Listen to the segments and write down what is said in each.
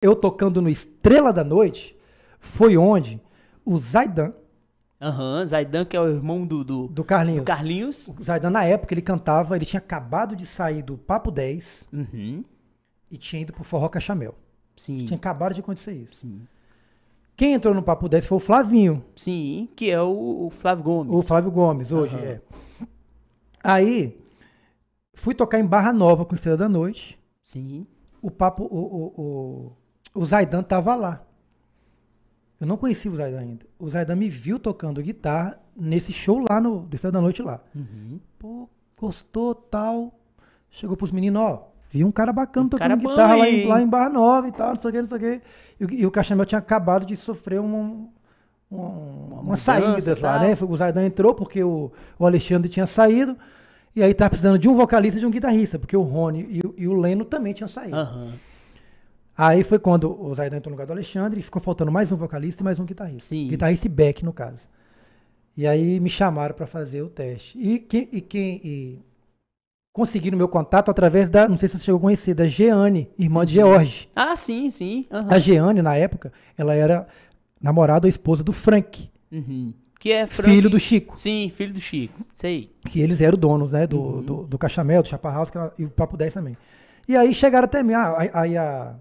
eu tocando no Estrela da Noite, foi onde o Zaidan. Aham, uhum, Zaidan, que é o irmão do, do, do Carlinhos. Do Carlinhos. O Zaidan, na época, ele cantava, ele tinha acabado de sair do Papo 10 uhum. e tinha ido pro Forró Cachamel. Sim. Tinha acabado de acontecer isso. Sim. Quem entrou no Papo 10 foi o Flavinho. Sim, que é o, o Flávio Gomes. O Flávio Gomes, hoje, uhum. é. Aí, fui tocar em Barra Nova com Estrela da Noite. Sim. O Papo, o, o, o o Zaidan estava lá. Eu não conhecia o Zaidan ainda. O Zaidan me viu tocando guitarra nesse show lá no do Estado da Noite lá. Uhum. Pô, gostou, tal. Chegou pros meninos, ó, vi um cara bacana um tocando cara guitarra lá em, lá em, Barra Nova e tal, não sei o que, não sei o que. E, e o Cachamel tinha acabado de sofrer um, uma, uma saída lá, né? O Zaidan entrou porque o, o Alexandre tinha saído. E aí tá precisando de um vocalista e de um guitarrista, porque o Rony e, e o Leno também tinham saído. Uhum. Aí foi quando o Zaidan entrou no lugar do Alexandre e ficou faltando mais um vocalista e mais um guitarrista. Sim. Guitarrista e back, no caso. E aí me chamaram para fazer o teste. E quem. E quem e conseguiram meu contato através da, não sei se você chegou a conhecer, da Geane, irmã de George. Ah, sim, sim. Uhum. A Geane, na época, ela era namorada ou esposa do Frank. Uhum. Que é Frank... Filho do Chico. Sim, filho do Chico, sei. Que eles eram donos, né, do, uhum. do, do Cachamel, do Chaparral e o Papo 10 também. E aí chegaram até mim, ah, aí a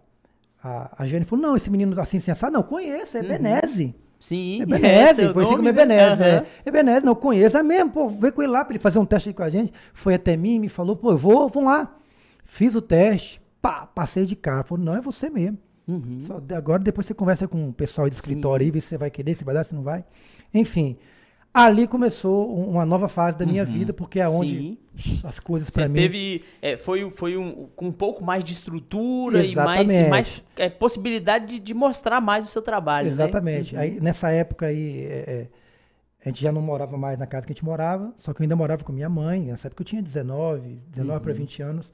a, a Jane falou, não, esse menino assim, sensado, assim, não, conheço, é uhum. Benese. Sim, é Benese, assim né? é conheci como é Uhum. É. Ebeneze, não, conheço, é mesmo, pô, veio com ele lá pra ele fazer um teste aí com a gente. Foi até mim, me falou, pô, eu vou, vamos lá. Fiz o teste, pá, passei de cara. Falou, não, é você mesmo. Uhum. Só, agora depois você conversa com o pessoal do escritório Sim. aí, vê se você vai querer, se vai dar, se não vai. Enfim, Ali começou uma nova fase da minha uhum. vida, porque é onde Sim. as coisas para mim. Teve, é, foi, foi um, com um pouco mais de estrutura Exatamente. e mais, e mais é, possibilidade de, de, mostrar mais o seu trabalho. Né? Exatamente. Né? Aí, uhum. nessa época aí, é, é, a gente já não morava mais na casa que a gente morava, só que eu ainda morava com minha mãe. Nessa época eu tinha 19, 19 uhum. para 20 anos.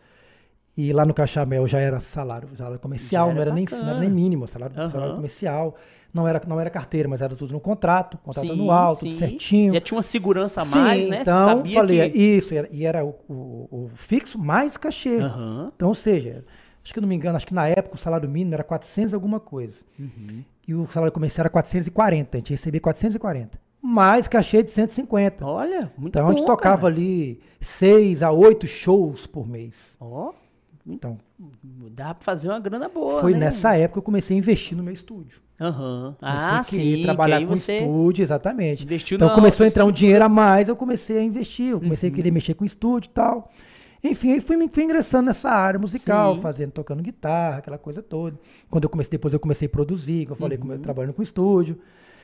E lá no Cachamel já era salário, salário comercial, era não, era nem, não, era nem, mínimo, salário, uhum. salário comercial. Não era, não era carteira, mas era tudo no contrato, contrato sim, anual, sim. tudo certinho. Já tinha uma segurança a mais, sim, né? Então, Você falei, que... É isso, e era, e era o, o, o, fixo mais cachê. Uhum. Então, ou seja, acho que eu não me engano, acho que na época o salário mínimo era 400 alguma coisa. Uhum. E o salário comercial era 440, a gente recebia 440 mais cachê de 150. Olha, muito Então bom, a gente tocava cara. ali seis a oito shows por mês. Ó. Oh. Então. então hum, dá pra fazer uma grana boa. Foi né? nessa época que eu comecei a investir no meu estúdio. Aham. Uhum. Ah, sim. trabalhar com você estúdio, exatamente. Investiu então começou a entrar um dinheiro a mais, eu comecei a investir. Eu comecei uhum. a querer mexer com estúdio e tal. Enfim, aí fui, fui ingressando nessa área musical, sim. fazendo, tocando guitarra, aquela coisa toda. Quando eu comecei, depois eu comecei a produzir, que eu falei, uhum. como eu uhum. trabalhando com estúdio.